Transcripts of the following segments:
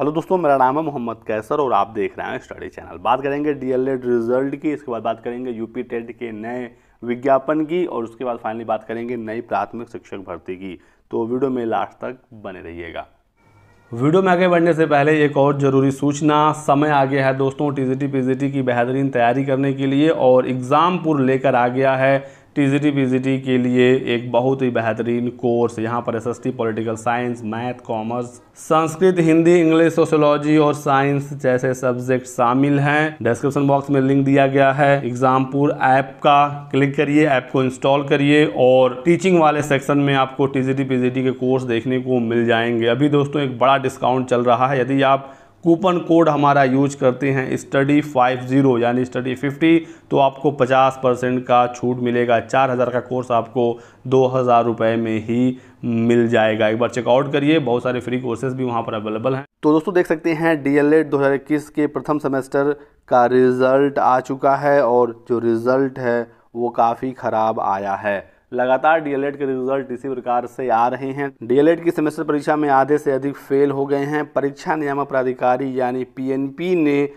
hello दोस्तों मेरा नाम है मोहम्मद कैसर और आप देख रहे हैं स्टडी चैनल बात करेंगे डीएलएड रिजल्ट की इसके बाद बात करेंगे यूपी टेट के नए विज्ञापन की और उसके बाद फाइनली बात करेंगे नई प्राथमिक शिक्षक भर्ती की तो वीडियो में लास्ट तक बने रहिएगा वीडियो में आगे बढ़ने से पहले एक और ज़रूरी सूचना समय आ गया है दोस्तों टी जी की बेहतरीन तैयारी करने के लिए और एग्ज़ाम पूर्व लेकर आ गया है टी पीजीटी के लिए एक बहुत ही बेहतरीन कोर्स यहाँ पर SST political science math commerce Sanskrit Hindi English sociology और साइंस जैसे सब्जेक्ट शामिल हैं डिस्क्रिप्शन बॉक्स में लिंक दिया गया है एग्जामपुर ऐप का क्लिक करिए ऐप को इंस्टॉल करिए और टीचिंग वाले सेक्शन में आपको टीजीटी पीजीटी के कोर्स देखने को मिल जाएंगे अभी दोस्तों एक बड़ा डिस्काउंट चल रहा है यदि आप कूपन कोड हमारा यूज करते हैं स्टडी फाइव ज़ीरो यानी स्टडी फिफ्टी तो आपको पचास परसेंट का छूट मिलेगा चार हज़ार का कोर्स आपको दो हज़ार रुपये में ही मिल जाएगा एक बार चेकआउट करिए बहुत सारे फ्री कोर्सेज भी वहाँ पर अवेलेबल हैं तो दोस्तों देख सकते हैं डी एल एड दो हज़ार इक्कीस के प्रथम सेमेस्टर का रिज़ल्ट आ चुका है और जो रिज़ल्ट है वो काफ़ी ख़राब आया है लगातार डीएलएड के रिजल्ट इसी प्रकार से आ रहे हैं डीएलएड की सेमेस्टर परीक्षा में आधे से अधिक फेल हो गए हैं परीक्षा नियामक प्राधिकारी यानी पीएनपी ने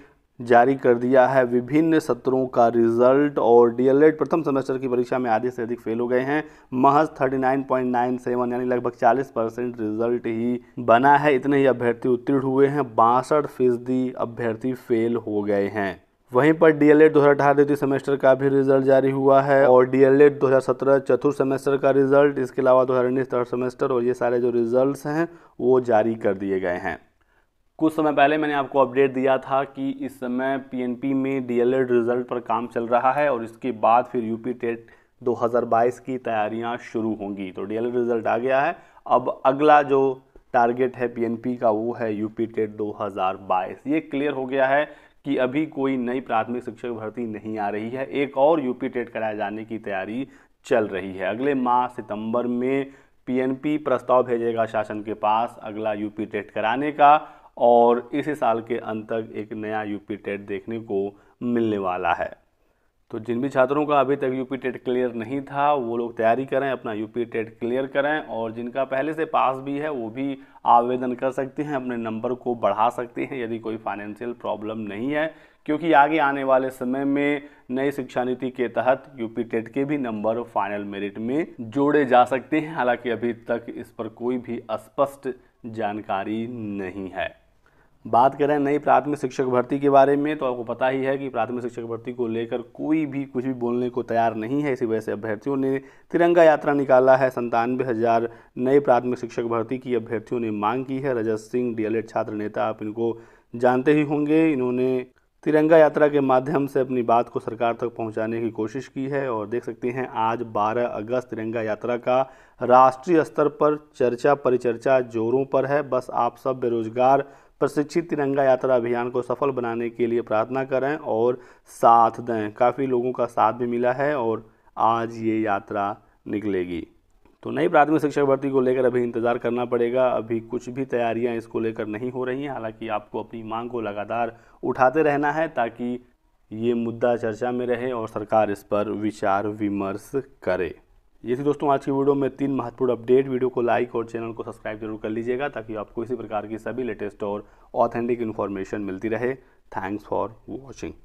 जारी कर दिया है विभिन्न सत्रों का रिजल्ट और डीएलएड प्रथम सेमेस्टर की परीक्षा में आधे से अधिक फेल हो गए हैं महज 39.97 यानी लगभग 40 परसेंट रिजल्ट ही बना है इतने ही अभ्यर्थी उत्तीर्ण हुए हैं बासठ फीसदी अभ्यर्थी फेल हो गए हैं वहीं पर डी एल एड दो हज़ार अठारह द्वितीय सेमेस्टर का भी रिजल्ट जारी हुआ है और डी एल एड दो हज़ार सत्रह चतुर्थ सेमेस्टर का रिजल्ट इसके अलावा दो हज़ार उन्नीस थर्ड सेमेस्टर और ये सारे जो रिजल्ट हैं वो जारी कर दिए गए हैं कुछ समय पहले मैंने आपको अपडेट दिया था कि इस समय पीएनपी में डीएलएड रिजल्ट पर काम चल रहा है और इसके बाद फिर यूपी टेट 2022 की तैयारियाँ शुरू होंगी तो डी रिजल्ट आ गया है अब अगला जो टारगेट है पीएनपी का वो है यूपी टेट दो ये क्लियर हो गया है कि अभी कोई नई प्राथमिक शिक्षक भर्ती नहीं आ रही है एक और यूपी टेट कराए जाने की तैयारी चल रही है अगले माह सितंबर में पीएनपी प्रस्ताव भेजेगा शासन के पास अगला यूपी टेट कराने का और इसी साल के अंत तक एक नया यूपी टेट देखने को मिलने वाला है तो जिन भी छात्रों का अभी तक यूपी टेट क्लियर नहीं था वो लोग तैयारी करें अपना यूपी टेट क्लियर करें और जिनका पहले से पास भी है वो भी आवेदन कर सकते हैं अपने नंबर को बढ़ा सकते हैं यदि कोई फाइनेंशियल प्रॉब्लम नहीं है क्योंकि आगे आने वाले समय में नई शिक्षा नीति के तहत यूपी टेट के भी नंबर फाइनल मेरिट में जोड़े जा सकते हैं हालांकि अभी तक इस पर कोई भी स्पष्ट जानकारी नहीं है बात करें नई प्राथमिक शिक्षक भर्ती के बारे में तो आपको पता ही है कि प्राथमिक शिक्षक भर्ती को लेकर कोई भी कुछ भी बोलने को तैयार नहीं है इसी वजह से अभ्यर्थियों ने तिरंगा यात्रा निकाला है संतानवे हज़ार नए प्राथमिक शिक्षक भर्ती की अभ्यर्थियों ने मांग की है रजत सिंह डीएलएड छात्र नेता आप इनको जानते ही होंगे इन्होंने तिरंगा यात्रा के माध्यम से अपनी बात को सरकार तक पहुंचाने की कोशिश की है और देख सकते हैं आज 12 अगस्त तिरंगा यात्रा का राष्ट्रीय स्तर पर चर्चा परिचर्चा जोरों पर है बस आप सब बेरोजगार प्रशिक्षित तिरंगा यात्रा अभियान को सफल बनाने के लिए प्रार्थना करें और साथ दें काफ़ी लोगों का साथ भी मिला है और आज ये यात्रा निकलेगी तो नई प्राथमिक शिक्षक भर्ती को लेकर अभी इंतज़ार करना पड़ेगा अभी कुछ भी तैयारियां इसको लेकर नहीं हो रही हैं हालांकि आपको अपनी मांग को लगातार उठाते रहना है ताकि ये मुद्दा चर्चा में रहे और सरकार इस पर विचार विमर्श करे ये थी दोस्तों आज की वीडियो में तीन महत्वपूर्ण अपडेट वीडियो को लाइक और चैनल को सब्सक्राइब जरूर कर लीजिएगा ताकि आपको इसी प्रकार की सभी लेटेस्ट और ऑथेंटिक इन्फॉर्मेशन मिलती रहे थैंक्स फॉर वॉचिंग